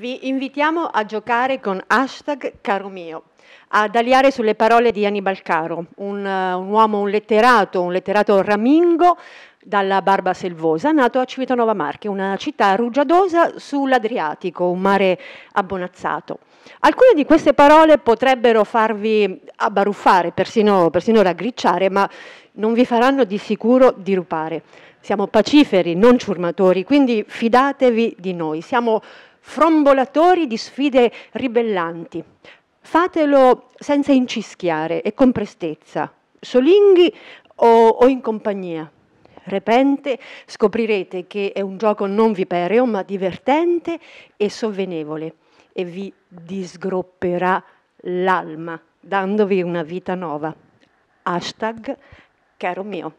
Vi invitiamo a giocare con hashtag caro mio, ad aliare sulle parole di Annibal Caro, un, eh, un uomo, un letterato, un letterato ramingo dalla barba selvosa, nato a Civitanova Marche, una città rugiadosa sull'Adriatico, un mare abbonazzato. Alcune di queste parole potrebbero farvi abbaruffare, persino, persino raggricciare, ma non vi faranno di sicuro dirupare. Siamo paciferi, non ciurmatori, quindi fidatevi di noi. Siamo frombolatori di sfide ribellanti. Fatelo senza incischiare e con prestezza, solinghi o, o in compagnia. Repente scoprirete che è un gioco non vipereo ma divertente e sovvenevole e vi disgropperà l'alma dandovi una vita nuova. Hashtag caro mio.